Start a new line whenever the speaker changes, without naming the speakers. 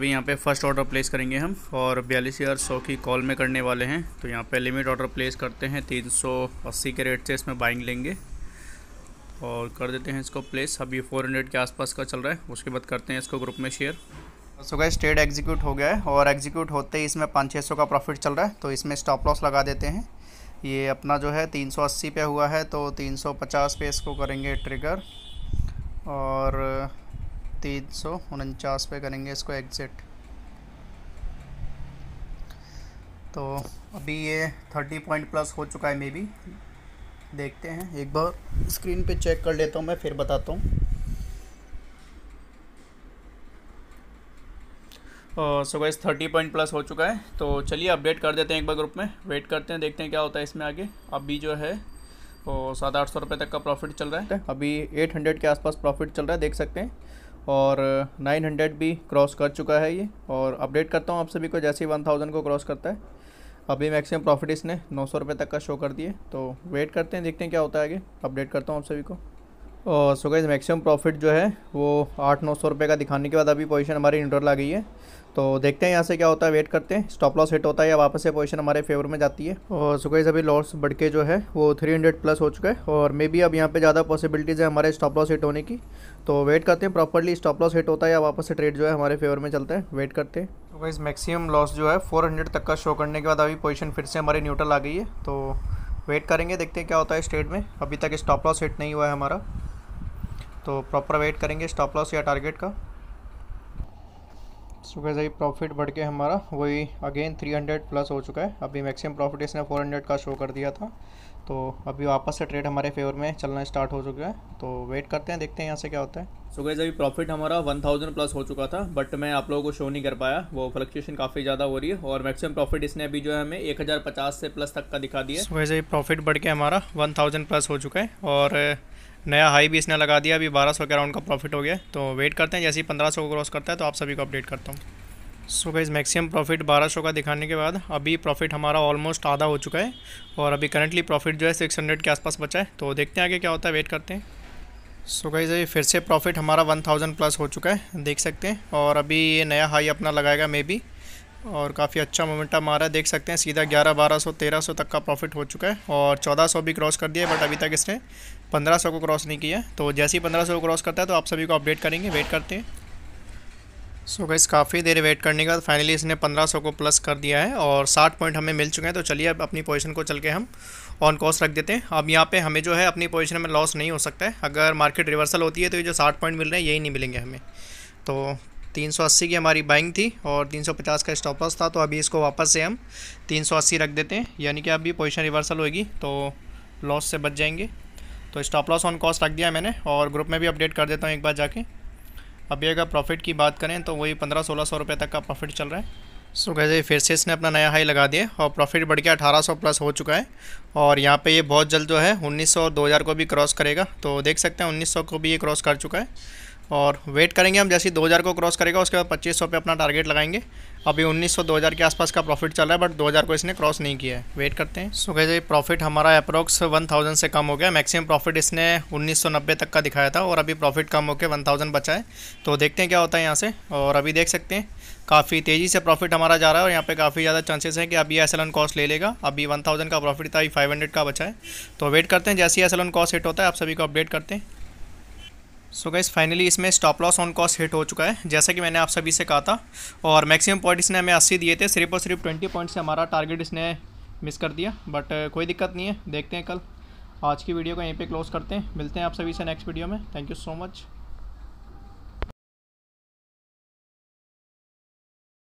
अभी यहाँ पे फर्स्ट ऑर्डर प्लेस करेंगे हम और बयालीस हज़ार सौ की कॉल में करने वाले हैं तो यहाँ पे लिमिट ऑर्डर प्लेस करते हैं तीन सौ अस्सी के रेट से इसमें बाइंग लेंगे और कर देते हैं इसको प्लेस अभी फोर हंड्रेड के आसपास का चल रहा है उसके बाद करते हैं इसको ग्रुप में शेयर सो गए ट्रेड एग्जीक्यूट हो गया है और एग्जीक्यूट होते ही इसमें पाँच छः सौ का प्रॉफिट चल रहा है तो इसमें स्टॉप लॉस लगा देते हैं ये अपना जो है तीन सौ अस्सी पे हुआ है तो तीन सौ पचास पे इसको करेंगे ट्रिगर और तीन सौ उनचास पे करेंगे इसको एग्ज़िट तो अभी ये थर्टी पॉइंट प्लस हो चुका है मे बी देखते हैं एक बार स्क्रीन पे चेक कर लेता हूँ मैं फिर बताता हूँ so guys thirty point plus हो चुका है तो चलिए अपडेट कर देते हैं एक बार ग्रुप में वेट करते हैं देखते हैं क्या होता है इसमें आगे अभी जो है वो सात आठ सौ रुपये तक का प्रॉफिट चल रहा है अभी एट हंड्रेड के आसपास प्रॉफिट चल रहा है देख सकते हैं और 900 भी क्रॉस कर चुका है ये और अपडेट करता हूँ आप सभी को जैसे ही 1000 को क्रॉस करता है अभी मैक्सिमम प्रॉफिट इसने नौ सौ तक का शो कर दिए तो वेट करते हैं देखते हैं क्या होता है आगे अपडेट करता हूँ आप सभी को सो गाइज मैक्सिमम प्रॉफिट जो है वो आठ नौ सौ रुपये का दिखाने के बाद अभी पोजीशन हमारी न्यूट्रल आ गई है तो देखते हैं यहाँ से क्या होता है वेट करते हैं स्टॉप लॉस हिट होता है या वापस से पोजीशन हमारे फेवर में जाती है और सो गाइज अभी लॉस बढ़ के जो है वो 300 प्लस हो चुका है और मे बी अब यहाँ पे ज़्यादा पॉसिबिलिटीज़ है हमारे स्टॉप लॉस हिट होने की तो वेट करते हैं प्रॉपरली स्टॉप लॉस हिट होता है या वापस से ट्रेड जो है हमारे फेवर में चलता है वेट करते हैं तो गाइज मैक्सिमम लॉस जो है फोर तक का शो करने के बाद अभी पोजिशन फिर से हमारी न्यूट्रल आ गई है तो वेट करेंगे देखते हैं क्या होता है स्टेट में अभी तक स्टॉप लॉस हिट नहीं हुआ है हमारा तो प्रॉपर वेट करेंगे स्टॉप लॉस या टारगेट का सो सुबह सही प्रॉफिट बढ़ के हमारा वही अगेन 300 प्लस हो चुका है अभी मैक्सिमम प्रॉफिट इसने 400 का शो कर दिया था तो अभी वापस से ट्रेड हमारे फेवर में चलना स्टार्ट हो चुका है तो वेट करते हैं देखते हैं यहाँ से क्या होता है सो गैस अभी प्रॉफिट हमारा 1000 प्लस हो चुका था बट मैं आप लोगों को शो नहीं कर पाया वो फ्लक्चुएशन काफ़ी ज़्यादा हो रही है और मैक्सिमम प्रॉफिट इसने अभी जो है हमें एक से प्लस तक का दिखा दिया सो so, प्रॉफिट बढ़ के हमारा वन प्लस हो चुका है और नया हाई भी इसने लगा दिया अभी 1200 के अराउंड का प्रॉफिट हो गया तो वेट करते हैं जैसे ही 1500 को क्रॉस करता है तो आप सभी को अपडेट करता हूँ सो गाइज़ मैक्सिमम प्रॉफिट 1200 का दिखाने के बाद अभी प्रॉफिट हमारा ऑलमोस्ट आधा हो चुका है और अभी करंटली प्रॉफिट जो है 600 के आसपास बचा है तो देखते हैं आगे क्या होता है वेट करते हैं सो गाइज़ अभी फिर से प्रॉफिट हमारा थाउजेंड प्लस हो चुका है देख सकते हैं और अभी ये नया हाई अपना लगाएगा मे बी और काफ़ी अच्छा मोमेंटम आ रहा है देख सकते हैं सीधा ग्यारह बारह सौ तेरह सौ तक का प्रॉफिट हो चुका है और चौदह सौ भी क्रॉस कर दिया बट अभी तक इसने पंद्रह सौ को क्रॉस नहीं किया तो जैसे ही पंद्रह सौ को क्रॉस करता है तो आप सभी को अपडेट करेंगे वेट करते हैं सो so गैस काफ़ी देर वेट करने के बाद फाइनली इसने 1500 को प्लस कर दिया है और 60 पॉइंट हमें मिल चुके हैं तो चलिए अब अपनी पोजीशन को चल के हम ऑन कॉस्ट रख देते हैं अब यहाँ पे हमें जो है अपनी पोजीशन में लॉस नहीं हो सकता है अगर मार्केट रिवर्सल होती है तो ये जो 60 पॉइंट मिल रहे हैं यही नहीं मिलेंगे हमें तो 380 की हमारी बाइंग थी और 350 का स्टॉप लॉस था तो अभी इसको वापस से हम 380 रख देते हैं यानी कि अभी पोजीशन रिवर्सल होगी तो लॉस से बच जाएंगे तो स्टॉप लॉस ऑन कॉस्ट रख दिया मैंने और ग्रुप में भी अपडेट कर देता हूँ एक बार जाके अभी अगर प्रॉफिट की बात करें तो वही पंद्रह सोलह सौ रुपये तक का प्रॉफिट चल रहा है सो कैसे फिर से इसने अपना नया हाई लगा दिया और प्रॉफिट बढ़ अठारह सौ प्लस हो चुका है और यहाँ पे ये बहुत जल्द जो है सौ और हज़ार को भी क्रॉस करेगा तो देख सकते हैं सौ को भी ये क्रॉस कर चुका है और वेट करेंगे हम जैसे 2000 को क्रॉस करेगा उसके बाद पच्चीस पे अपना टारगेट लगाएंगे अभी 1900 2000 के आसपास का प्रॉफिट चल रहा है बट 2000 को इसने क्रॉस नहीं किया है वेट करते हैं सो कहते प्रॉफिट हमारा अप्रोक्स 1000 से कम हो गया मैक्सिमम प्रॉफिट इसने 1990 तक का दिखाया था और अभी प्रॉफिट कम होकर वन बचा है तो देखते हैं क्या होता है यहाँ से और अभी देख सकते हैं काफ़ी तेज़ी से प्रॉफिट हमारा जा रहा है और यहाँ पे काफ़ी ज़्यादा चांसेस हैं कि अभी एस कॉस्ट ले लेगा अभी 1000 का प्रॉफिट था अभी 500 का बचा है तो वेट करते हैं जैसे ही एस कॉस्ट हिट होता है आप सभी को अपडेट करते हैं सो गाइज़ फाइनली इसमें stop loss on cost hit हो चुका है जैसा कि मैंने आप सभी से कहा था और मैक्सिमम पॉइंट इसने हमें अस्सी दिए थे सिर्फ और सिर्फ ट्वेंटी पॉइंट से हमारा टारगेट इसने मिस कर दिया बट कोई दिक्कत नहीं है देखते हैं कल आज की वीडियो को यहीं पे क्लोज़ करते हैं मिलते हैं आप सभी से नेक्स्ट वीडियो में थैंक यू सो मच